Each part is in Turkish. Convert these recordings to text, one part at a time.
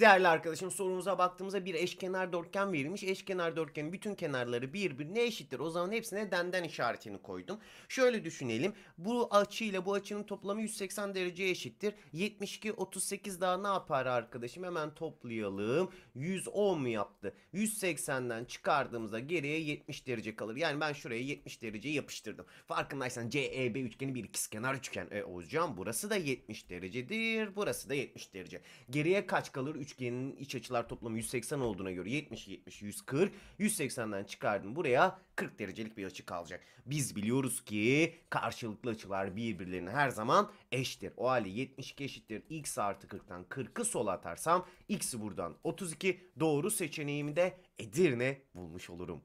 Değerli arkadaşım sorumuza baktığımızda bir eşkenar dörtgen verilmiş. Eşkenar dörtgenin bütün kenarları birbirine eşittir. O zaman hepsine denden işaretini koydum. Şöyle düşünelim. Bu açıyla bu açının toplamı 180 dereceye eşittir. 72, 38 daha ne yapar arkadaşım? Hemen toplayalım. 110 mu yaptı? 180'den çıkardığımızda geriye 70 derece kalır. Yani ben şuraya 70 derece yapıştırdım. Farkındaysan CEB üçgeni bir ikizkenar üçgen. E hocam burası da 70 derecedir. Burası da 70 derece. Geriye kaç kalır? üçgenin iç açılar toplamı 180 olduğuna göre 70, 70, 140. 180'den çıkardım buraya 40 derecelik bir açı kalacak. Biz biliyoruz ki karşılıklı açılar birbirlerine her zaman eşittir. O halde 72 eşittir x artı 40'tan 40'ı sola atarsam x'i buradan 32 doğru seçeneğimi de Edirne bulmuş olurum.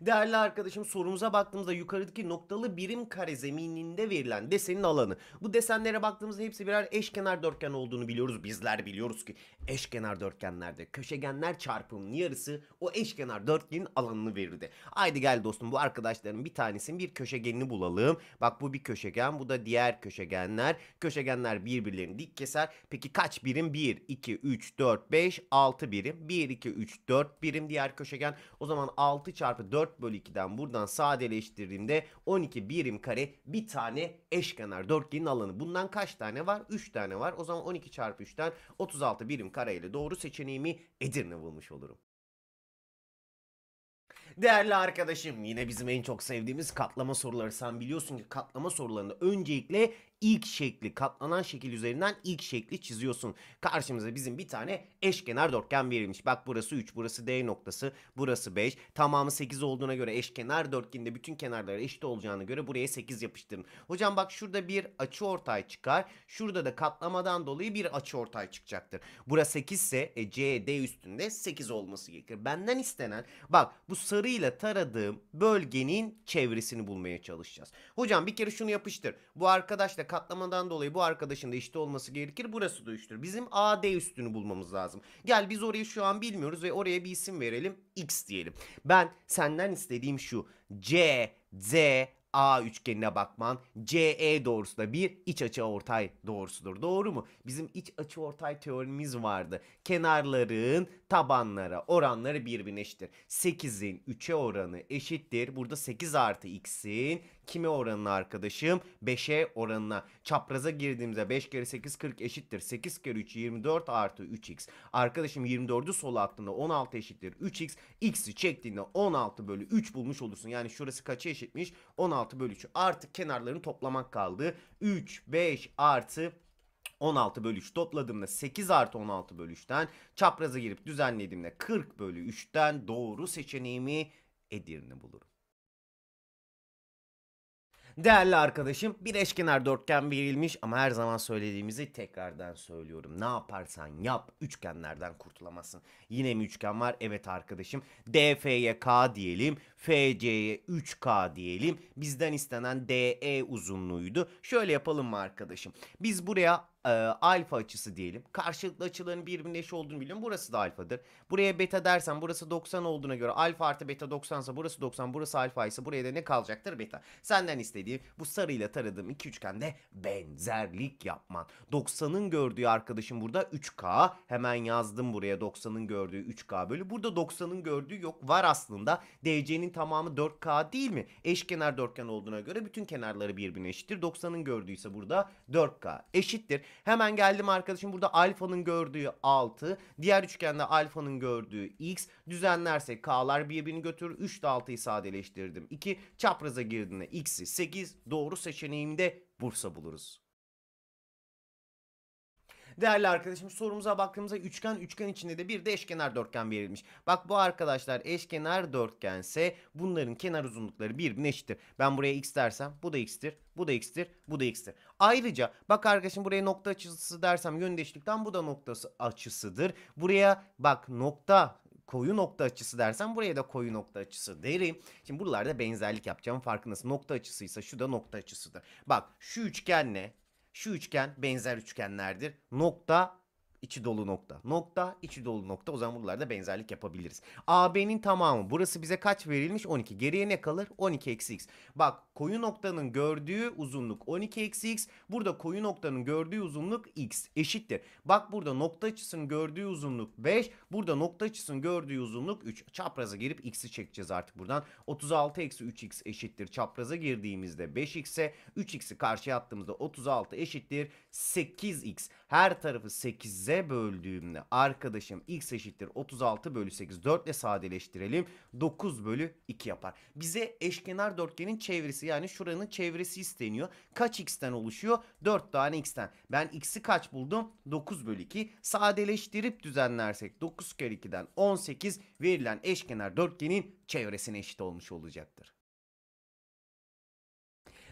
Değerli arkadaşım sorumuza baktığımızda yukarıdaki noktalı birim kare zemininde verilen desenin alanı. Bu desenlere baktığımızda hepsi birer eşkenar dörtgen olduğunu biliyoruz. Bizler biliyoruz ki eşkenar dörtgenlerde köşegenler çarpımının yarısı o eşkenar dörtgenin alanını verirdi. Haydi gel dostum bu arkadaşların bir tanesinin bir köşegenini bulalım. Bak bu bir köşegen bu da diğer köşegenler. Köşegenler birbirlerini dik keser. Peki kaç birim? 1, 2, 3, 4, 5, 6 birim. 1, 2, 3, 4 birim diğer köşegen. O zaman 6 çarpı 4 4 bölü 2'den buradan sadeleştirdiğimde 12 birim kare bir tane eşkenar dörtgenin alanı. Bundan kaç tane var? 3 tane var. O zaman 12 çarpı 3'ten 36 birim kare ile doğru seçeneğimi Edirne bulmuş olurum. Değerli arkadaşım yine bizim en çok sevdiğimiz katlama soruları sen biliyorsun ki katlama sorularında öncelikle ilk şekli katlanan şekil üzerinden ilk şekli çiziyorsun. Karşımıza bizim bir tane eşkenar dörtgen verilmiş. Bak burası 3 burası D noktası burası 5 tamamı 8 olduğuna göre eşkenar dörtgende bütün kenarlar eşit olacağına göre buraya 8 yapıştırın. Hocam bak şurada bir açı ortay çıkar. Şurada da katlamadan dolayı bir açı ortay çıkacaktır. Burası 8 ise e, C D üstünde 8 olması gerekir. Benden istenen bak bu sarıyla taradığım bölgenin çevresini bulmaya çalışacağız. Hocam bir kere şunu yapıştır. Bu arkadaşla katlamadan dolayı bu arkadaşın da işte olması gerekir. Burası da 3'tür. Bizim AD üstünü bulmamız lazım. Gel biz orayı şu an bilmiyoruz ve oraya bir isim verelim. X diyelim. Ben senden istediğim şu. C, Z, A üçgenine bakman CE doğrusu da bir iç açı ortay doğrusudur. Doğru mu? Bizim iç açı ortay teorimiz vardı. Kenarların tabanlara oranları birbirine eşittir. 8'in 3'e oranı eşittir. Burada 8 artı x'in Kimi oranına arkadaşım? 5'e oranına. Çapraza girdiğimizde 5 kere 8 40 eşittir. 8 kere 3 24 artı 3x. Arkadaşım 24'ü sola attığında 16 eşittir 3x. X'i çektiğinde 16 bölü 3 bulmuş olursun. Yani şurası kaça eşitmiş? 16 bölü 3. Artık kenarlarını toplamak kaldı. 3, 5 artı 16 bölü 3 topladığımda 8 artı 16 bölü 3'ten çapraza girip düzenlediğimde 40 bölü 3'ten doğru seçeneğimi Edirne bulurum. Değerli arkadaşım bir eşkenar dörtgen verilmiş ama her zaman söylediğimizi tekrardan söylüyorum. Ne yaparsan yap üçgenlerden kurtulamazsın. Yine mi üçgen var? Evet arkadaşım. DF'ye K diyelim. FC'ye 3K diyelim. Bizden istenen DE uzunluğuydu. Şöyle yapalım mı arkadaşım? Biz buraya e, alfa açısı diyelim. Karşılıklı açıların birbirine eş olduğunu biliyorum. Burası da alfadır. Buraya beta dersen burası 90 olduğuna göre alfa artı beta 90 ise burası 90 burası alfa ise buraya da ne kalacaktır beta. Senden istediğim bu sarıyla taradığım iki üçgende benzerlik yapman. 90'ın gördüğü arkadaşım burada 3K. Hemen yazdım buraya 90'ın gördüğü 3K bölü. Burada 90'ın gördüğü yok. Var aslında. DC'nin tamamı 4K değil mi? Eşkenar dörtgen olduğuna göre bütün kenarları birbirine eşittir. 90'ın gördüğü ise burada 4K eşittir. Hemen geldim arkadaşım burada alfanın gördüğü 6. Diğer üçgende alfanın gördüğü x. Düzenlersek k'lar birbirini götürür. 3 de 6'yı sadeleştirdim. 2 çapraza girdiğinde x'i 8. Doğru seçeneğimde Bursa buluruz. Değerli arkadaşım sorumuza baktığımızda üçgen üçgen içinde de bir de eşkenar dörtgen verilmiş. Bak bu arkadaşlar eşkenar dörtgense bunların kenar uzunlukları birbirine eşittir. Ben buraya x dersem bu da x'tir. Bu da x'tir. Bu da x'tir. Ayrıca bak arkadaşım buraya nokta açısı dersem yön değişiklikten bu da noktası açısıdır. Buraya bak nokta koyu nokta açısı dersen buraya da koyu nokta açısı derim. Şimdi buralarda benzerlik yapacağım farkındasın. Nokta açısıysa şu da nokta açısıdır. Bak şu üçgenle şu üçgen benzer üçgenlerdir. Nokta içi dolu nokta. Nokta içi dolu nokta. O zaman buralarda benzerlik yapabiliriz. AB'nin tamamı. Burası bize kaç verilmiş? 12. Geriye ne kalır? 12 eksi x. Bak koyu noktanın gördüğü uzunluk 12 eksi x. Burada koyu noktanın gördüğü uzunluk x eşittir. Bak burada nokta açısının gördüğü uzunluk 5. Burada nokta açısının gördüğü uzunluk 3. Çapraza girip x'i çekeceğiz artık buradan. 36 eksi 3x eşittir. Çapraza girdiğimizde 5x'e 3x'i karşıya attığımızda 36 eşittir. 8x. Her tarafı 8'e 8'e böldüğümde arkadaşım x eşittir 36 bölü 8 4 ile sadeleştirelim. 9 bölü 2 yapar. Bize eşkenar dörtgenin çevresi yani şuranın çevresi isteniyor. Kaç x'ten oluşuyor? 4 tane x'ten. Ben x'i kaç buldum? 9 bölü 2. Sadeleştirip düzenlersek 9 kere 2'den 18 verilen eşkenar dörtgenin çevresine eşit olmuş olacaktır.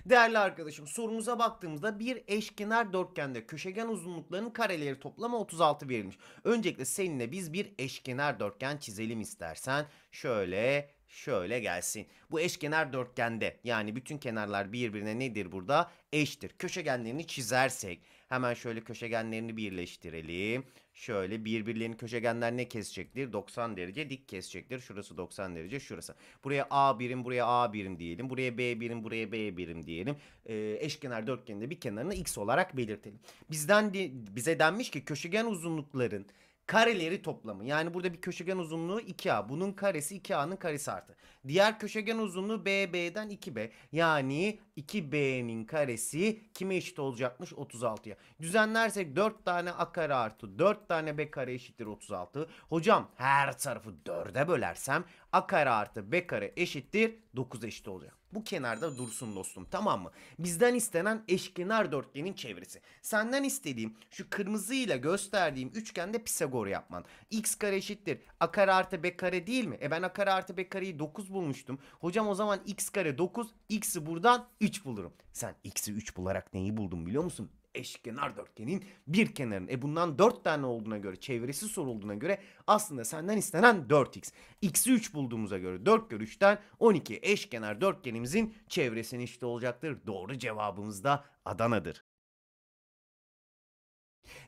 Değerli arkadaşım sorumuza baktığımızda bir eşkenar dörtgende köşegen uzunluklarının kareleri toplamı 36 verilmiş. Öncelikle seninle biz bir eşkenar dörtgen çizelim istersen. Şöyle şöyle gelsin. Bu eşkenar dörtgende yani bütün kenarlar birbirine nedir burada? Eştir. Köşegenlerini çizersek Hemen şöyle köşegenlerini birleştirelim. Şöyle birbirlerinin köşegenler ne kesecektir? 90 derece dik kesecektir. Şurası 90 derece şurası. Buraya A birim buraya A birim diyelim. Buraya B birim buraya B birim diyelim. Ee, eşkenar dörtgeninde bir kenarını X olarak belirtelim. Bizden de, bize denmiş ki köşegen uzunlukların kareleri toplamı. Yani burada bir köşegen uzunluğu 2A. Bunun karesi 2A'nın karesi artı. Diğer köşegen uzunluğu BB'den 2B. Yani 2B'nin karesi kime eşit olacakmış? 36'ya. Düzenlersek 4 tane A kare artı 4 tane B kare eşittir 36. Hocam her tarafı 4'e bölersem a kare artı b kare eşittir 9 eşit oluyor. Bu kenarda dursun dostum tamam mı? Bizden istenen eşkenar dörtgenin çevresi. Senden istediğim şu kırmızıyla gösterdiğim üçgende Pisagor yapman. X kare eşittir. A kare artı B kare değil mi? E ben A kare artı B kareyi 9 bulmuştum. Hocam o zaman X kare 9. X'i buradan 3 bulurum. Sen X'i 3 bularak neyi buldun biliyor musun? eşkenar dörtgenin bir kenarının. E bundan 4 tane olduğuna göre çevresi sorulduğuna göre aslında senden istenen 4x. X'i 3 bulduğumuza göre 4 kere 3'ten 12 eşkenar dörtgenimizin çevresinin işte olacaktır. Doğru cevabımız da Adana'dır.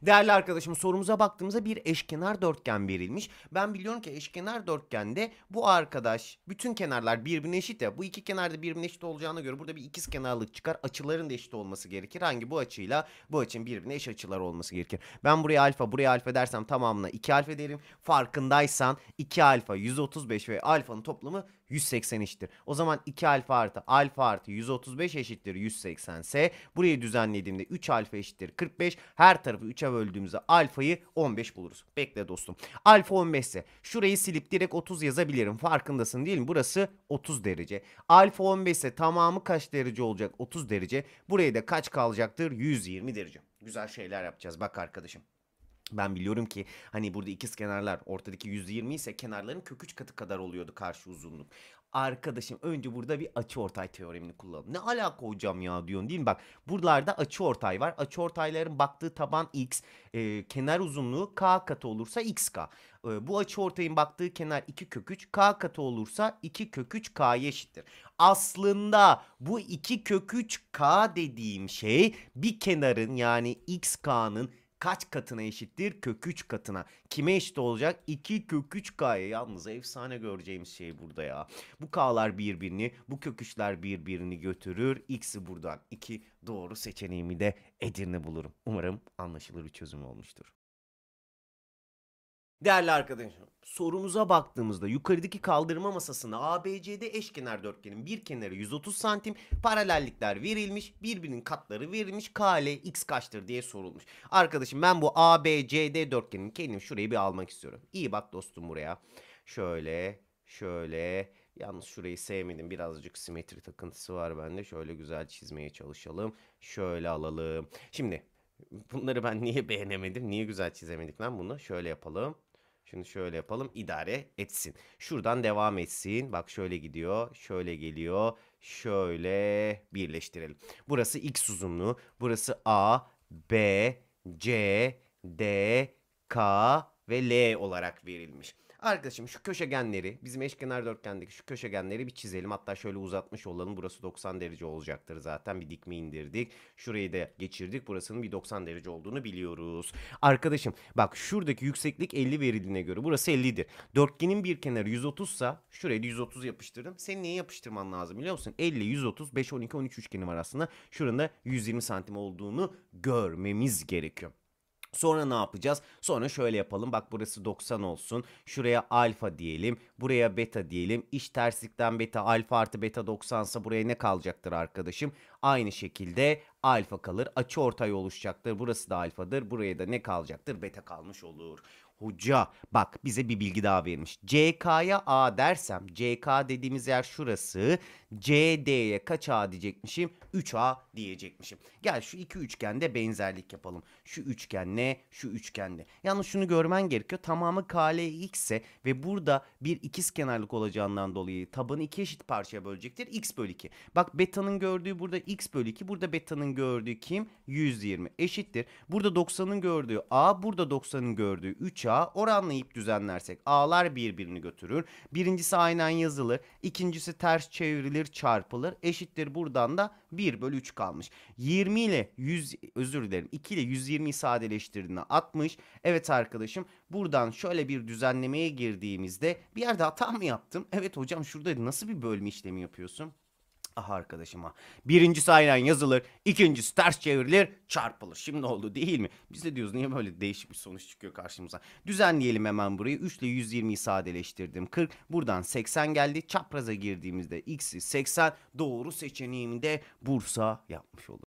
Değerli arkadaşım sorumuza baktığımızda bir eşkenar dörtgen verilmiş. Ben biliyorum ki eşkenar dörtgende bu arkadaş bütün kenarlar birbirine eşit ya. Bu iki kenarda birbirine eşit olacağına göre burada bir ikiz kenarlık çıkar. Açıların da eşit olması gerekir. Hangi bu açıyla bu açın birbirine eş açılar olması gerekir. Ben buraya alfa buraya alfa dersem tamamına 2 alfa derim. Farkındaysan 2 alfa 135 ve alfanın toplamı 180 eşittir. O zaman 2 alfa artı alfa artı 135 eşittir 180 ise burayı düzenlediğimde 3 alfa eşittir 45. Her tarafı 3'e böldüğümüzde alfayı 15 buluruz. Bekle dostum. Alfa 15 ise şurayı silip direkt 30 yazabilirim. Farkındasın değil mi? Burası 30 derece. Alfa 15 ise tamamı kaç derece olacak? 30 derece. Buraya da kaç kalacaktır? 120 derece. Güzel şeyler yapacağız bak arkadaşım. Ben biliyorum ki hani burada ikiz kenarlar ortadaki 120 ise kenarların kök 3 katı kadar oluyordu karşı uzunluk. Arkadaşım önce burada bir açı ortay teoremini kullanalım. Ne alaka hocam ya diyorsun değil mi? Bak buralarda açı ortay var. Açı ortayların baktığı taban x. E, kenar uzunluğu k katı olursa xk. E, bu açı ortayın baktığı kenar 2 kök 3. k katı olursa 2 kök 3 k'ya eşittir. Aslında bu 2 kök 3 k dediğim şey bir kenarın yani xk'nın kaç katına eşittir? Kök 3 katına. Kime eşit olacak? 2 kök 3 k'ya. Yalnız efsane göreceğimiz şey burada ya. Bu k'lar birbirini, bu kök 3'ler birbirini götürür. X'i buradan 2 doğru seçeneğimi de Edirne bulurum. Umarım anlaşılır bir çözüm olmuştur. Değerli arkadaşım, sorumuza baktığımızda yukarıdaki kaldırma masasına ABCD eşkenar dörtgenin bir kenarı 130 santim paralellikler verilmiş birbirinin katları verilmiş KL X kaçtır diye sorulmuş. Arkadaşım ben bu ABCD dörtgenin kendim şurayı bir almak istiyorum. İyi bak dostum buraya. Şöyle şöyle yalnız şurayı sevmedim birazcık simetri takıntısı var bende şöyle güzel çizmeye çalışalım. Şöyle alalım. Şimdi bunları ben niye beğenemedim niye güzel çizemedik lan bunu şöyle yapalım. Şimdi şöyle yapalım idare etsin. Şuradan devam etsin. Bak şöyle gidiyor, şöyle geliyor, şöyle birleştirelim. Burası x uzunluğu, burası a, b, c, d, k ve l olarak verilmiş. Arkadaşım şu köşegenleri bizim eşkenar dörtgendeki şu köşegenleri bir çizelim. Hatta şöyle uzatmış olalım. Burası 90 derece olacaktır zaten. Bir dikme indirdik. Şurayı da geçirdik. Burasının bir 90 derece olduğunu biliyoruz. Arkadaşım bak şuradaki yükseklik 50 verildiğine göre burası 50'dir. Dörtgenin bir kenarı 130 sa şuraya 130 yapıştırdım. Senin neye yapıştırman lazım biliyor musun? 50, 130, 5, 12, 13 üçgeni var aslında. Şurada 120 santim olduğunu görmemiz gerekiyor. Sonra ne yapacağız? Sonra şöyle yapalım. Bak burası 90 olsun. Şuraya alfa diyelim. Buraya beta diyelim. İş terslikten beta alfa artı beta 90 ise buraya ne kalacaktır arkadaşım? Aynı şekilde alfa kalır. Açı ortay oluşacaktır. Burası da alfadır. Buraya da ne kalacaktır? Beta kalmış olur. Hoca bak bize bir bilgi daha vermiş. CK'ya A dersem CK dediğimiz yer şurası. CD'ye kaç A diyecekmişim? 3A diyecekmişim. Gel şu iki üçgende benzerlik yapalım. Şu üçgen Şu üçgende. Yalnız şunu görmen gerekiyor. Tamamı KLX ise ve burada bir ikiz kenarlık olacağından dolayı tabanı iki eşit parçaya bölecektir. X bölü 2. Bak beta'nın gördüğü burada X bölü 2. Burada beta'nın gördüğü kim? 120 eşittir. Burada 90'ın gördüğü A. Burada 90'ın gördüğü 3A uçağı oranlayıp düzenlersek A'lar birbirini götürür. Birincisi aynen yazılır. ikincisi ters çevrilir çarpılır. Eşittir buradan da 1 bölü 3 kalmış. 20 ile 100 özür dilerim 2 ile 120'yi sadeleştirdiğinde 60. Evet arkadaşım buradan şöyle bir düzenlemeye girdiğimizde bir yerde hata mı yaptım? Evet hocam şurada nasıl bir bölme işlemi yapıyorsun? Ah arkadaşıma. Ah. Birincisi aynen yazılır, ikincisi ters çevrilir, çarpılır. Şimdi oldu değil mi? Biz de diyoruz niye böyle değişik bir sonuç çıkıyor karşımıza. Düzenleyelim hemen burayı. 3 ile 120'yi sadeleştirdim. 40. Buradan 80 geldi. Çapraza girdiğimizde x'i 80. Doğru seçeneğimde Bursa yapmış olur.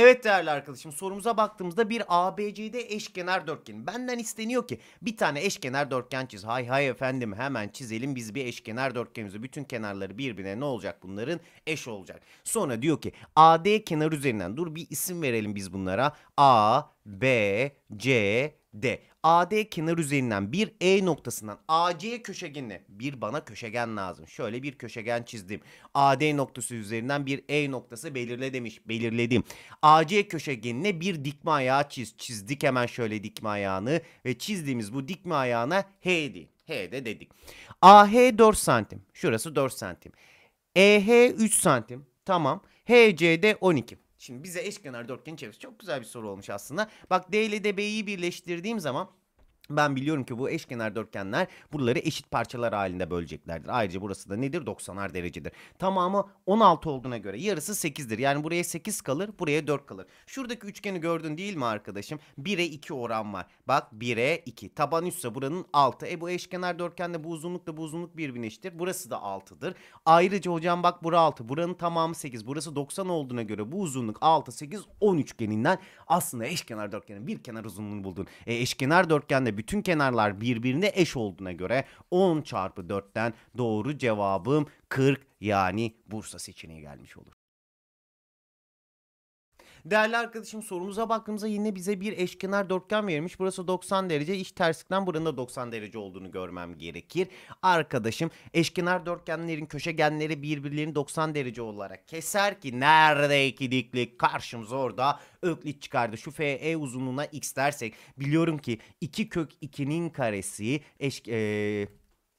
Evet değerli arkadaşım sorumuza baktığımızda bir ABC'de eşkenar dörtgen. Benden isteniyor ki bir tane eşkenar dörtgen çiz. Hay hay efendim hemen çizelim biz bir eşkenar dörtgenimizi. Bütün kenarları birbirine ne olacak bunların? Eş olacak. Sonra diyor ki AD kenar üzerinden dur bir isim verelim biz bunlara. A, B, C, D. AD kenar üzerinden bir E noktasından AC köşegenine bir bana köşegen lazım. Şöyle bir köşegen çizdim. AD noktası üzerinden bir E noktası belirle demiş. Belirledim. AC köşegenine bir dikme ayağı çiz. Çizdik hemen şöyle dikme ayağını ve çizdiğimiz bu dikme ayağına H diyeyim. H de dedik. AH 4 santim. Şurası 4 santim. EH 3 santim. Tamam. HCD 12. Şimdi bize eşkenar dörtgeni çevirisi çok güzel bir soru olmuş aslında. Bak D ile DB'yi birleştirdiğim zaman ben biliyorum ki bu eşkenar dörtgenler buraları eşit parçalar halinde böleceklerdir. Ayrıca burası da nedir? 90'ar derecedir. Tamamı 16 olduğuna göre yarısı 8'dir. Yani buraya 8 kalır, buraya 4 kalır. Şuradaki üçgeni gördün değil mi arkadaşım? 1'e 2 oran var. Bak 1'e 2. Taban üstse buranın 6. E bu eşkenar dörtgende bu uzunluk da bu uzunluk birbirine eşittir. Burası da 6'dır. Ayrıca hocam bak bura 6. Buranın tamamı 8. Burası 90 olduğuna göre bu uzunluk 6, 8, 10 üçgeninden aslında eşkenar dörtgenin bir kenar uzunluğunu buldun. E eşkenar dörtgende bütün kenarlar birbirine eş olduğuna göre 10 çarpı 4'ten doğru cevabım 40 yani Bursa seçeneği gelmiş olur. Değerli arkadaşım sorumuza baktığımızda yine bize bir eşkenar dörtgen vermiş. Burası 90 derece. İç terslikten buranın da 90 derece olduğunu görmem gerekir. Arkadaşım eşkenar dörtgenlerin köşegenleri birbirlerini 90 derece olarak keser ki nerede iki diklik karşımıza orada öklit çıkardı. Şu FE uzunluğuna x dersek biliyorum ki 2 kök 2'nin karesi eş... Ee,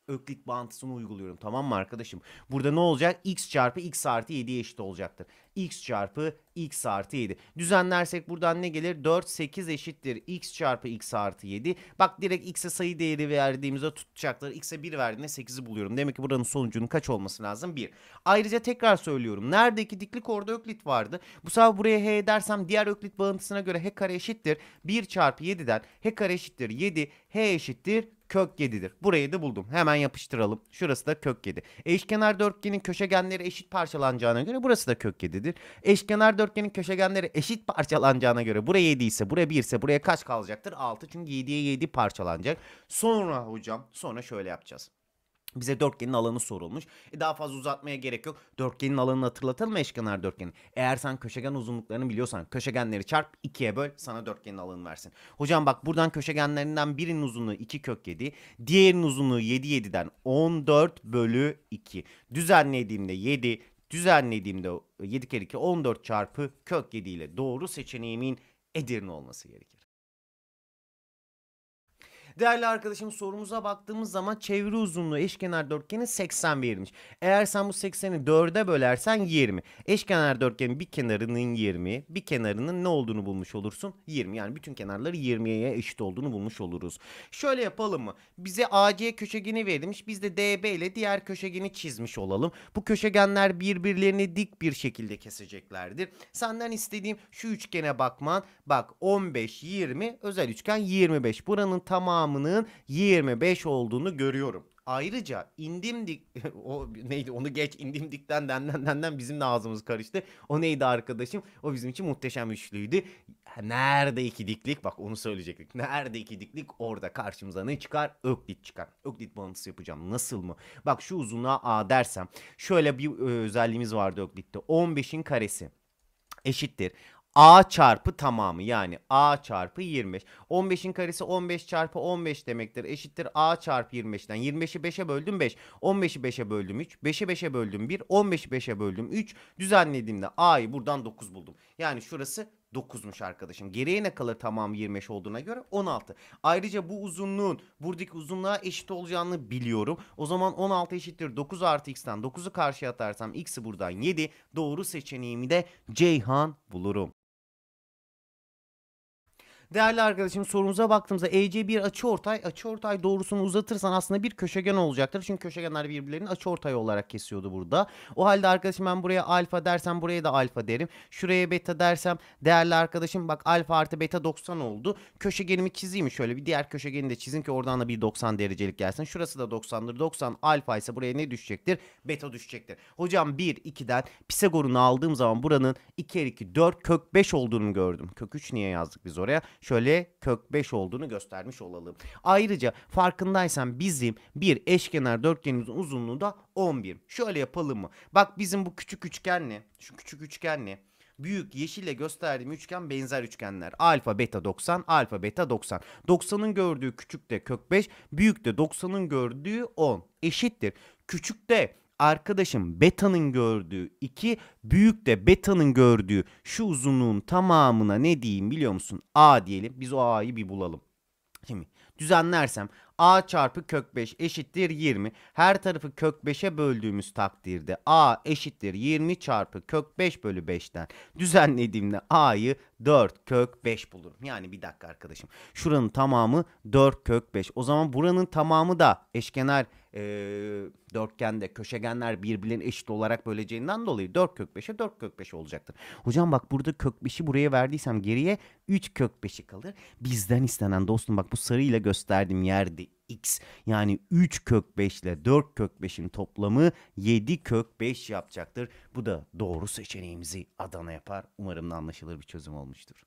öklit bağıntısını uyguluyorum tamam mı arkadaşım? Burada ne olacak? x çarpı x artı 7'ye eşit olacaktır. x çarpı x artı 7. Düzenlersek buradan ne gelir? 4 8 eşittir x çarpı x artı 7. Bak direkt x'e sayı değeri verdiğimizde tutacaklar. x'e 1 verdiğinde 8'i buluyorum. Demek ki buranın sonucunun kaç olması lazım? 1. Ayrıca tekrar söylüyorum. Nerede iki diklik orada öklit vardı. Bu sefer buraya h dersem diğer öklit bağıntısına göre h kare eşittir. 1 çarpı 7'den h kare eşittir 7. h eşittir kök 7'dir. Burayı da buldum. Hemen yapıştıralım. Şurası da kök 7. Eşkenar dörtgenin köşegenleri eşit parçalanacağına göre burası da kök 7'dir. Eşkenar dörtgenin köşegenleri eşit parçalanacağına göre buraya 7 ise buraya 1 ise buraya kaç kalacaktır? 6 çünkü 7'ye 7 parçalanacak. Sonra hocam sonra şöyle yapacağız. Bize dörtgenin alanı sorulmuş. E daha fazla uzatmaya gerek yok. Dörtgenin alanını hatırlatalım mı eşkenar dörtgenin? Eğer sen köşegen uzunluklarını biliyorsan köşegenleri çarp ikiye böl sana dörtgenin alanı versin. Hocam bak buradan köşegenlerinden birinin uzunluğu 2 kök 7. Diğerinin uzunluğu 7 7'den 14 bölü 2. Düzenlediğimde 7 düzenlediğimde 7 kere 2 14 çarpı kök 7 ile doğru seçeneğimin Edirne olması gerekir. Değerli arkadaşım sorumuza baktığımız zaman çevre uzunluğu eşkenar dörtgenin 80 verilmiş. Eğer sen bu 80'i 4'e bölersen 20. Eşkenar dörtgenin bir kenarının 20, bir kenarının ne olduğunu bulmuş olursun? 20. Yani bütün kenarları 20'ye eşit olduğunu bulmuş oluruz. Şöyle yapalım mı? Bize AC köşegeni verilmiş. Biz de DB ile diğer köşegeni çizmiş olalım. Bu köşegenler birbirlerini dik bir şekilde keseceklerdir. Senden istediğim şu üçgene bakman. Bak 15, 20, özel üçgen 25. Buranın tamamı tamamının 25 olduğunu görüyorum. Ayrıca indimdik o neydi onu geç indimdikten denden denden bizim de ağzımız karıştı. O neydi arkadaşım? O bizim için muhteşem üçlüydü. Nerede iki diklik? Bak onu söyleyecektik. Nerede iki diklik? Orada karşımıza ne çıkar? Öklit çıkar. Öklit bağıntısı yapacağım. Nasıl mı? Bak şu uzunluğa A dersem. Şöyle bir e, özelliğimiz vardı Öklit'te. 15'in karesi eşittir. A çarpı tamamı yani A çarpı 25. 15'in karesi 15 çarpı 15 demektir. Eşittir A çarpı 25'ten. 25'i 5'e böldüm 5. 15'i 5'e böldüm 3. 5'i 5'e böldüm 1. 15'i 5'e böldüm 3. Düzenlediğimde A'yı buradan 9 buldum. Yani şurası 9'muş arkadaşım. Geriye ne kalır tamam 25 olduğuna göre 16. Ayrıca bu uzunluğun buradaki uzunluğa eşit olacağını biliyorum. O zaman 16 eşittir 9 artı x'ten 9'u karşıya atarsam x'i buradan 7. Doğru seçeneğimi de Ceyhan bulurum. Değerli arkadaşım sorumuza baktığımızda EC bir açıortay. Açıortay doğrusunu uzatırsan aslında bir köşegen olacaktır. Çünkü köşegenler birbirlerinin açıortay olarak kesiyordu burada. O halde arkadaşım ben buraya alfa dersem buraya da alfa derim. Şuraya beta dersem değerli arkadaşım bak alfa artı beta 90 oldu. Köşegenimi çizeyim şöyle bir diğer köşegeni de çizin ki oradan da bir 90 derecelik gelsin. Şurası da 90'dır. 90 alfa ise buraya ne düşecektir? Beta düşecektir. Hocam 1 2'den Pisagor'unu aldığım zaman buranın 2 2 4 kök 5 olduğunu gördüm. Kök 3 niye yazdık biz oraya? şöyle kök 5 olduğunu göstermiş olalım. Ayrıca farkındaysan bizim bir eşkenar dörtgenimizin uzunluğu da 11. Şöyle yapalım mı? Bak bizim bu küçük üçgenle, Şu küçük üçgenle, büyük yeşille gösterdiğim üçgen benzer üçgenler. Alfa beta 90, alfa beta 90. 90'ın gördüğü küçük de kök 5, büyük de 90'ın gördüğü 10 eşittir. Küçük de arkadaşım beta'nın gördüğü iki büyük de beta'nın gördüğü şu uzunluğun tamamına ne diyeyim biliyor musun? A diyelim. Biz o A'yı bir bulalım. Şimdi düzenlersem a çarpı kök 5 eşittir 20. Her tarafı kök 5'e böldüğümüz takdirde a eşittir 20 çarpı kök 5 bölü 5'ten düzenlediğimde a'yı 4 kök 5 bulurum. Yani bir dakika arkadaşım şuranın tamamı 4 kök 5. O zaman buranın tamamı da eşkenar e, dörtgende köşegenler birbirinin eşit olarak böleceğinden dolayı 4 kök 5'e 4 kök 5 olacaktır. Hocam bak burada kök 5'i buraya verdiysem geriye 3 kök 5'i kalır. Bizden istenen dostum bak bu sarıyla gösterdiğim yerde x yani 3 kök 5 ile 4 kök 5'in toplamı 7 kök 5 yapacaktır. Bu da doğru seçeneğimizi Adana yapar. Umarım da anlaşılır bir çözüm olmuştur.